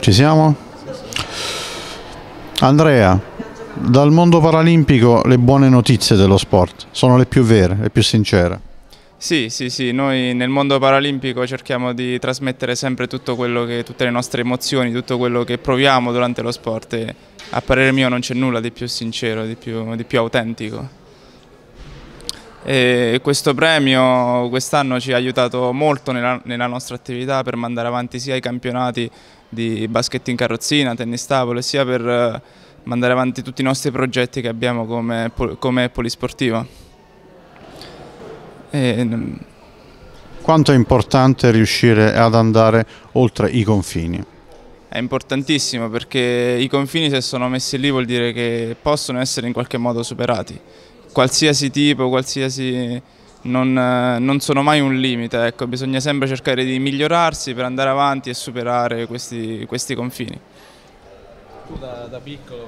Ci siamo? Andrea, dal mondo paralimpico le buone notizie dello sport sono le più vere, le più sincere. Sì, sì, sì, noi nel mondo paralimpico cerchiamo di trasmettere sempre tutto quello che, tutte le nostre emozioni, tutto quello che proviamo durante lo sport e a parere mio non c'è nulla di più sincero, di più, di più autentico e questo premio quest'anno ci ha aiutato molto nella, nella, nostra attività per mandare avanti sia i campionati di basket in carrozzina, tennis tavolo, sia per eh, mandare avanti tutti i nostri progetti che abbiamo come, come polisportiva. E... Quanto è importante riuscire ad andare oltre i confini? È importantissimo perché i confini se sono messi lì vuol dire che possono essere in qualche modo superati qualsiasi tipo, qualsiasi... Non, eh, non, sono mai un limite, ecco. bisogna sempre cercare di migliorarsi per andare avanti e superare questi, questi confini. Tu da, da piccolo